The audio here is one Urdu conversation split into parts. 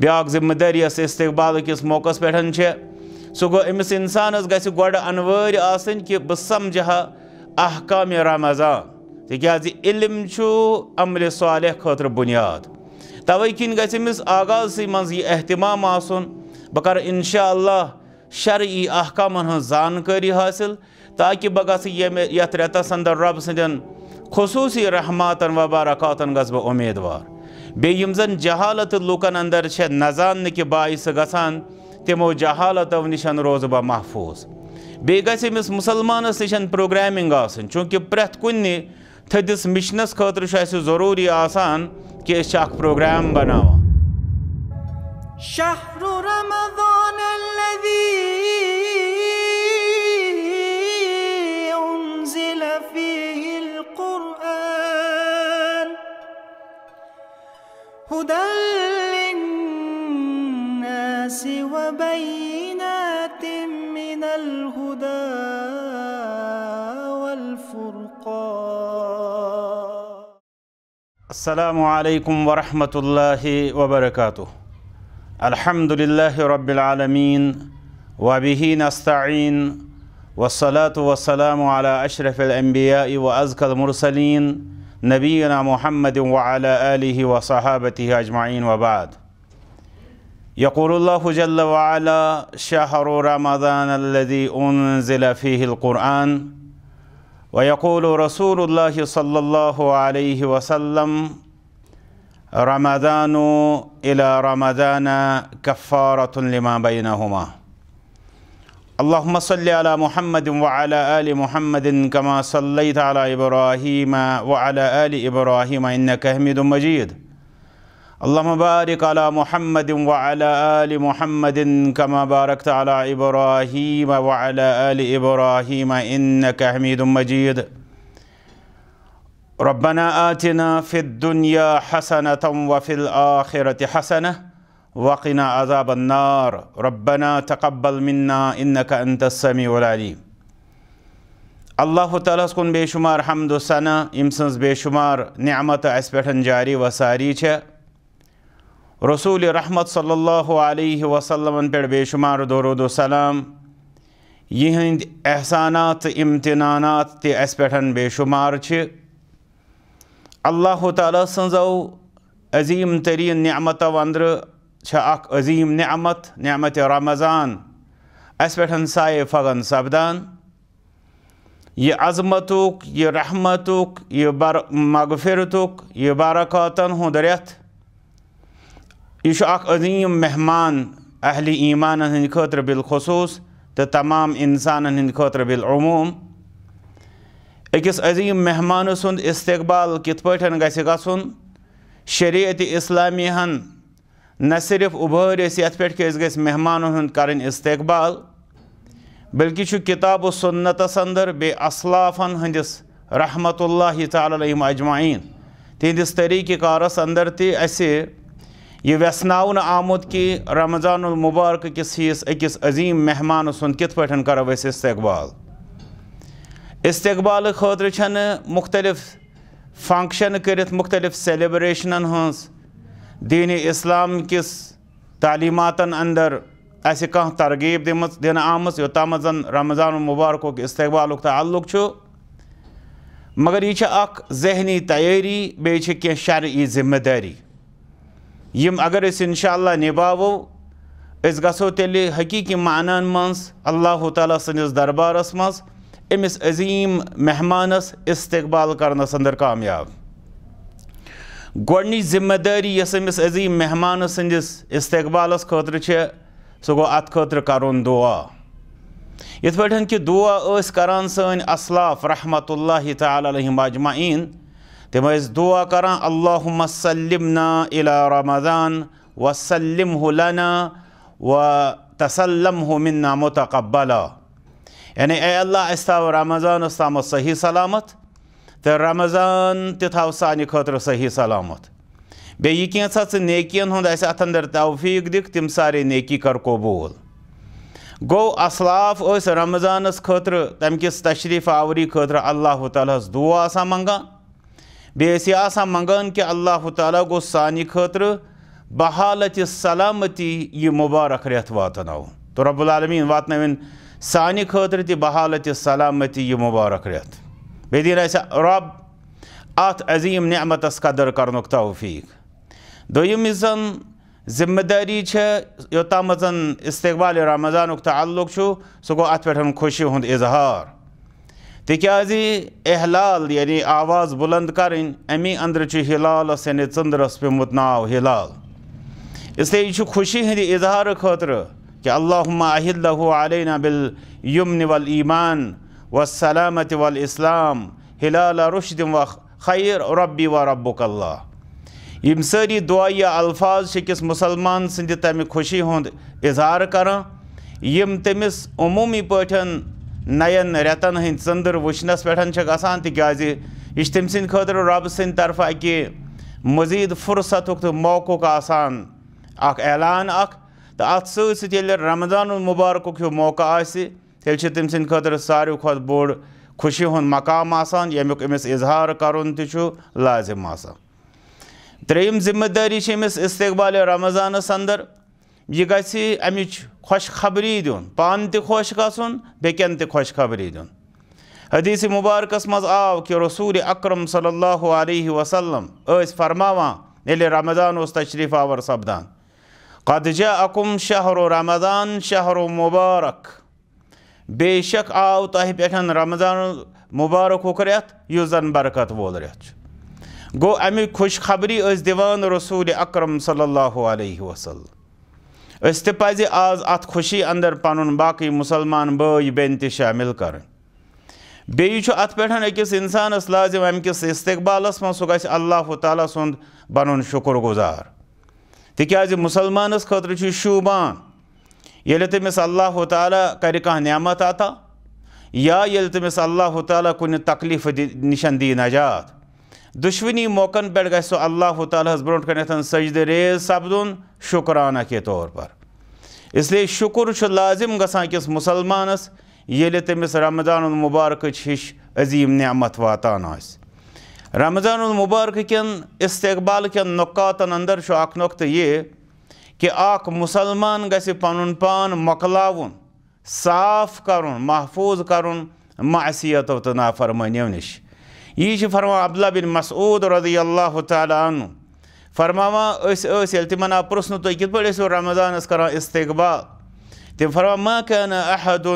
بیاکھ ذمہ داری اس استقبال کے اس موقع پر ہن چھے سو گو امس انسان اس گیسی گوڑا انوار آسن کی بسمجھا احکام رمضان تکیہ علم چھو عمل صالح خطر بنیاد تاوی کین گیسی مس آگاز سی منز یہ احتمام آسن بکر انشاءاللہ شرعی احکام انہوں زان کری حاصل تاکہ بگا سی یہ میں یہ تریتا سندر رب سندن خصوصی رحمات و بارکات انگز با امیدوار بیس جہالت لکن اندرج کہِ باعث تِمو جہالتو نشن روز بہ محفوظ بیس گمس مسلمانس نشن پروامنگ آ چونکہ پریت کن تھدس مشنس خطرہ اہوی کہ رمضان بنانا السلام عليكم ورحمة الله وبركاته الحمد لله رب العالمين وبه نستعين والصلاة والسلام على أشرف الأنبياء وأزكى المرسلين نبينا محمد وعلى آله وصحابته أجمعين وبعد يقول الله جل وعلا شهر رمضان الذي أنزل فيه القرآن ويقول رسول الله صلى الله عليه وسلم رمضان إلى رمضان كفارة لما بينهما اللهم صل على محمد وعلى آل محمد كما صليت على إبراهيم وعلى آل إبراهيم إنك حميد مجيد اللهم بارك على محمد وعلى آل محمد كما باركت على إبراهيم وعلى آل إبراهيم إنك حميد مجيد ربنا آتنا في الدنيا حسنة وفي الآخرة حسنة وقنا عذاب النار ربنا تقبل منا إنك أنت السميع العليم الله تعالى سكون بشمار حمد و ثنا امسنز بشمار شمار نعمت اس پیٹھن جاری و ساری چھے رسول رحمت صلی اللہ علیہ وسلم پر بے شمار درود و سلام یہ احسانات امتنانات اس پیٹھن بے شمار چھ اللہ تعالیٰ سنزو عظیم ترین نعمت وندر عظیم نعمت نعمت رمضان اس پیٹھن سائے فغن سبدان یہ عظمت یہ رحمت یہ بر مغفرت یہ برکاتن ہند رتھ یہ عظیم مہمان اہل ایمان ہند خطر بالخصوص تو تمام انسان ہند خطر بالعموم اکس عظیم مہمان سند استقبال کت پا گھن شریعت اسلامی نہ صرف ابھر اس یت پہ اس ہند کریں استقبال بلکہ کتاب و سنتس بے اصلافن ہندس رحمت اللہ تعالی علیہم اجمعین تہندس طریقہ کارس اندر تہ اسہ یہ ویسناؤن آمد کہ رمضان المبارک کس ہی اکس عظیم مہمان سن کت استقبال استقبال خاطر چھن مختلف فنکشن سیلیبریشن ہنس دین اسلام کس تعلیماتن اندر اس ترغیب دن زن رمضان المبارک استقبال تعلق مگر یہ ذہنی تیاری شرعی ذمہ داری یم اگر اس انشاءاللہ نباو اس گسو تیلی حقیقی معنی منس اللہ تعالیٰ سند دربارس امس عظیم مہمانس استقبال کرنا اندر کامیاب گوڑنی ذمہ داری یس امس عظیم مہمان سندس استقبال خاطر سہ سو خاطر ات یت کرون دعا اس کران سن اسلاف رحمت اللہ تعالی علیہ اجمعین تم اس دعا کران اللهم سلمنا الى رمضان وسلمه لنا وتسلمه منا متقبلا یعنی يعني اے اللہ استاو رمضان استام صحیح سلامت تو رمضان تتاو سانی خطر صحیح سلامت بے یہ ساتھ سے نیکین ہند ایسے در توفیق دیکھ تم سارے نیکی کر قبول گو اصلاف اس رمضان اس خطر تم کس تشریف آوری خطر اللہ تعالیٰ دعا سا منگا آسا منگان کہ اللہ تعالیٰ گو سانہ خاطر بحالت سلامتی یہ مبارک رت واتناو تو رب العالمین وات نو سانہ خاطر تہ بحالت سلامتی یہ مبارک رت ایسا رب ات عظیم نعمت قدر کرنک توفیق یہ زن ذمہ داری ہے استقبال رمضان الق سہ گت خوشی ہند اظہار تکیازی احلال یعنی آواز بلند کریں امی اندر ہلالس یعنی چندرس پیمت نا ہلال اس لیے خوشی ہند اظہار خاطر کہ اللہ اہل لہو علینا بالیمن والایمان والسلامت والاسلام ول رشد و خیر ربی و ربک اللہ یم يم سى دعا الفاظ اكس مسلمان سند تمہیں خوشی ہند اظہار کر یم تمس عمومی پٹھن نین رتن ہند وچنس پہ گسان تاز یہ تم سند خاطر رب سند طرف اکہ مزید فرصت تو موقع آسان اعلان اخ تو ات سل رمضان المبارک مبارک ہوں موقع آل تم ساطر سارے بوڑ خوشی ہند مقام آسان امس اظہار کرن تو لازم تریم ذمہ داری امس استقبال رمضانس اندر یہ امچ خوش خبری پان تہ خوش گھن بیکن تہ خوش خبری دن حدیث مبارکس مز آو کہ رسول اکرم صلی اللہ علیہ وسلم اس فرما یل رمضان اس تشریف آور سپدان قد جاءکم شہر رمضان شہر مبارک بے شک آو تہ پہ رمضان مبارک رتھ اس زن برکت وول رت گو امی خوش خبری اس دیوان رسول اکرم صلی اللہ علیہ وسلم اس تہ خوشی اندر پن باقی مسلمان بھائی بین تہ شامل کریں پہ اکس انسانس لازم امکس استقبال مہی اللہ تعالیٰ سند پن شکر گزار تاز مسلمانس خطرہ شوبان یل تمس اللہ تعالیٰ نعمت عطا یل تمس اللہ تعالیٰ کنہیں نشن دی نجات دشونی موقع پہ سو اللہ تعالیس کرنے تھن سجد ریز سپدن شکرانہ کے طور پر لئے لیے شکر لازم گسان یہ مسلمانس تمس رمضان المبارک ہش عظیم نعمت واتا رمضان المبارک کین استقبال نکاتن اندر اخ نقطہ یہ کہ اخ مسلمان گھن پان مکلاون صاف کرن محفوظ کرن معصیتو و نافرمنی نش یہ فرما عبداللہ بن مسعود رضی اللہ تعالی عنہ فرما ما اس اس التمنا پرسن تو پڑے سو رمضان اس کرا استقبال تے فرما ما کان احد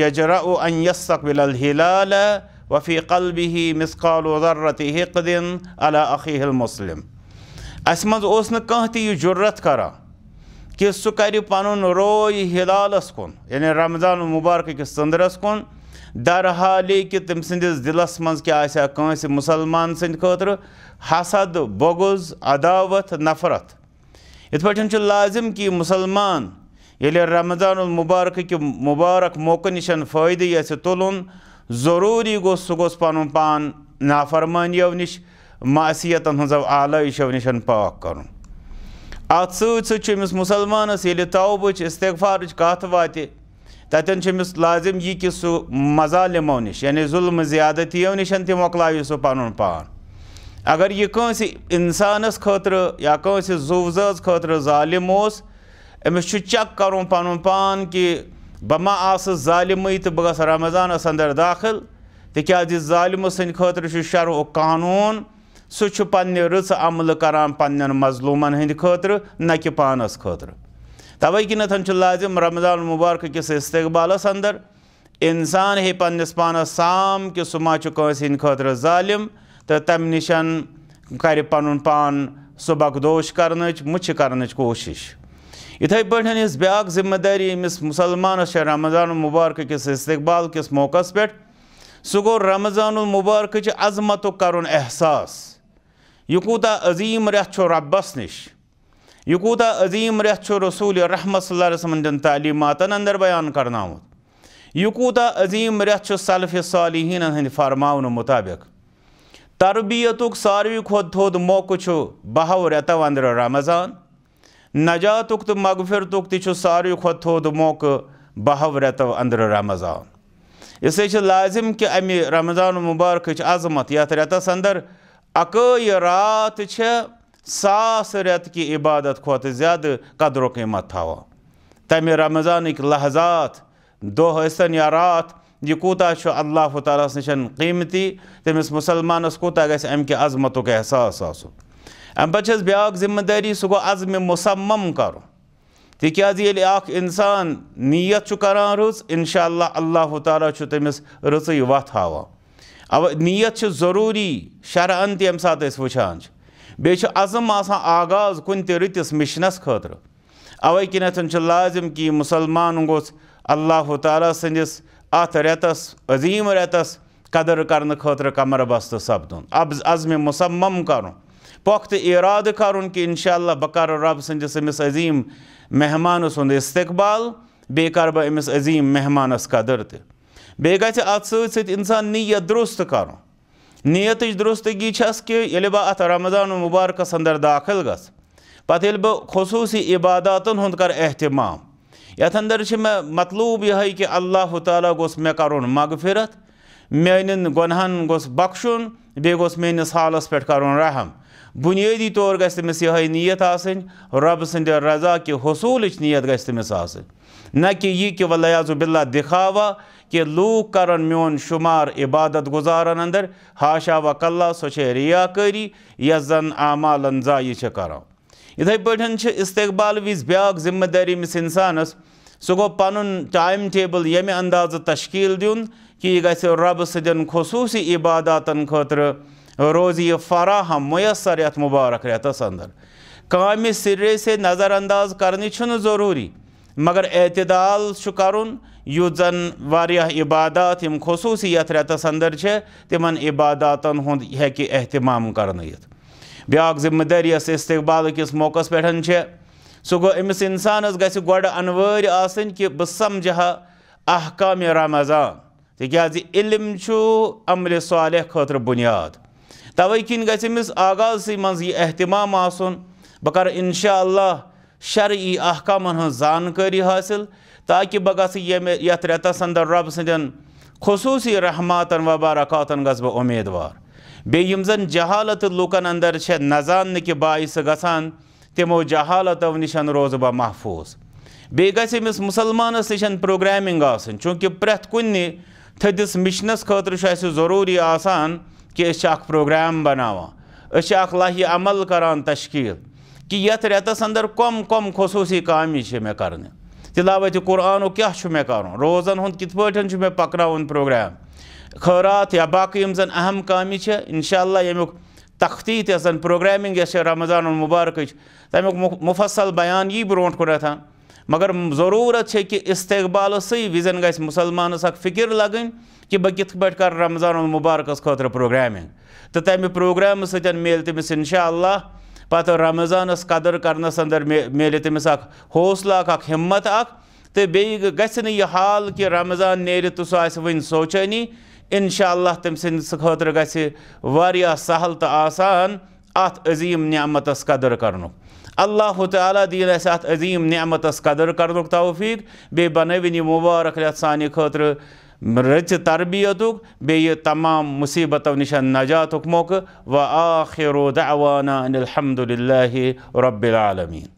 يجرأ ان یستقبل الهلال وفي قلبه مثقال ذرة حقد على اخيه المسلم اسمز اس نے کہ تی جُرت کرا کہِ سو کاری پانو پنُن ہلال اس کون یعنی رمضان مُبارکہٕ کِس ژٔنٛدرس کون در حالی کہ تم سندس دلس من آسیا آنس مسلمان سند خطر حسد بغز عداوت نفرت ات لازم کہ مسلمان یل یعنی رمضان المبارک مبارک موقع نش فائدہ اس تلن ضروری گوس سگوس پن پان نافرمانیو نش معاسی آلائشو نش پاک کر مسلمانس مسلمان یعنی طوبچ استغفارچ کات وات تتن چمس لازم یہ کہ سہ مظالمو نش یعنی ظلم زیادتیو نش تم مکلو سہ پن پان اگر یہ کنس انسانس خاطر یا کنس زو ظالم اس امس چک کر پن پان کہ بہ ما آس ظالم تو بہ گس رمضانس اندر داخل تک ظالم سند خاطر و قانون سہ پنہ رچ عمل کر پن مظلومن ہند خاطر نہ کہ پانس خاطر نتن کتھن لازم رمضان المبارک استقبال استقبالس اندر انسان پن پان سام سما سم مانس ہند خطر ظالم تو تم نشن کاری پن پان سغدوش کرنچ مچھ کرنچ کوشش اتھے پایا ذمہ داری یس مسلمان رمضان مبارک کس استقبال کس موقع پہ سہ گو رمضان المبارکہ عظمت کرن احساس یہ تا عظیم رتھ چو ربس نش یہ کوتا عظیم چھو رسول رحمت صلی اللہ علیہ جن تعلیماتن اندر بیان کرنا یہ کوتا عظیم صلف سلف سالحین فرماؤنہ مطابق تربیت ساروی كو تھود موقع بہو رہتا اندر رمضان نجات مغفرت ساروی خود تھود موقع بہو رتو اندر رمضان اس لیے لازم کہ امی رمضان مبارک مبارك عظمت یت رتس اندر اکی رات ساس ریت کبادت کترک امت ہا تمہ رمضانک لحظات دہ ثن یا رات یہ کوت اللہ تعالیس نشن قیمتی تمس مسلمان کوت گھمکہ عظمت احساس آپ بیاق ذمہ داری سب گو عظم مسمم انسان نیت کرہ اللہ اللہ تعالیٰ تمس رات ہاان نیت سے ضروری شرہن تمہیں سات و عظم عزم آغاز کن کنت رتس مشنس خاطر اوئی کنتھ لازم کہ مسلمان گوس اللہ تعالیٰ سندس ات ریتس عظیم ریتس قدر کرنے خاطر کمر بست سپدن اب عظم مسمم کرن پوکت اراد کرن کی انشاءاللہ بہ رب سندس امس عظیم مہمان سند استقبال بیمس عظیم مہمان قدر تیے سیت انسان نیت درست کرن نیت درستگی چھس کہ رمضان مبارک مبارکس اندر داخل گس پتہ یل بہ خصوصی عباداتن ہند کر اہتمام یت اندر میں مطلوب یہ اللہ تعالیٰ گوس مے کرون مغفرت میان گنہن گوس بخشن بیس میس حالس پہ کرن رحم بنیادی طور گھس تمس یہ نیت آسن رب سند رضا کہ حصول نیت گھس تمس آسن نہ کہ یہ کہ ولیاض باللہ دکھاوا کہ لوگ کرن میون شمار عبادت گزارن اندر ہاشا و کلہ سو چھے ریاکاری یا زن اعمالن ضائع چھے کران اتھے پٹھن چھے استقبال ویز بیاک ذمہ داری مس انسانس سو گو پنن ٹائم ٹیبل یمہ انداز تشکیل دیون کی یہ رب سدن خصوصی عباداتن خطر روزی فراہم میسر یت مبارک ریتس اندر کام سرے سے نظر انداز کرنی چھن ضروری مگر اعتدال زن واریہ عبادات ہم خصوصی یت رتس اندر تمن عباداتن ہہتمام کرنیت بیاک ذمہ داری استقبال کس موقع پہ سم گوڑ گھ آسن کہ بہ سمجھا احکام رمضان تیا ع ع علم امر صالحہ خطر بنیاد توع کن گغاز سی می اتم بہ انشاء اللہ شرعی احکام ہزاری حاصل تاکہ بہ گھ ریتس ادر رب سد خصوصی رحماتن وبارکاتن گھس بہ امیدوار بیم جہالت لکن نزان نظانکہ باعث گھان تمو جہالتو نشن روز بہ محفوظ بیس گمس مسلمانس نشن پروگرامنگ چونکہ پریتھ کن تھدس مشنس خاطر کہ اخ پروگرام بناوان اس لاہی عمل کران تشکیل کہ یت ریتس اندر کم کم خصوصی کامی میں کر تلاوت قرآن کیا روزن ہند کت پہ پکن پروگرام خیرات یا باقی زن اہم کامی کام انشاءاللہ یوک تختیت یا پروگرامنگ رمضان المبارک تمیک مفصل بیان یہ برونٹ کن مگر ضرورت کہ استقبال سی وزن گس مسلمانس اک فکر لگن کہ بہ کت پہ کر رمضان المبارکس خاطر پروگرامنگ تو تمہ پروگرام ستن میل تمس انشاء اللہ پتہ رمضانس قدر کرنس اندر میلے تمس اک حوصلہ اک ہمت اک تو بیٚیہِ گژھِ نہٕ یہِ حال کہِ رمضان نیرِ تہٕ سُہ آسہِ وۄنۍ سونٛچٲنی اِنشاء اللہ تٔمۍ سٕنٛدِ خٲطرٕ گژھِ واریاہ سہل تہٕ آسان اَتھ عظیٖم نعمتَس قدر کَرنُک اللہ تعالیٰ دینا اتھ عظیم نعمت اس قدر کرن توفیق بے بی مبارک رات سانہ خط رربیتکی تمام مصیبت و نش نجات موقع و آخر دعوانا ان الحمد اللہ رب العالمین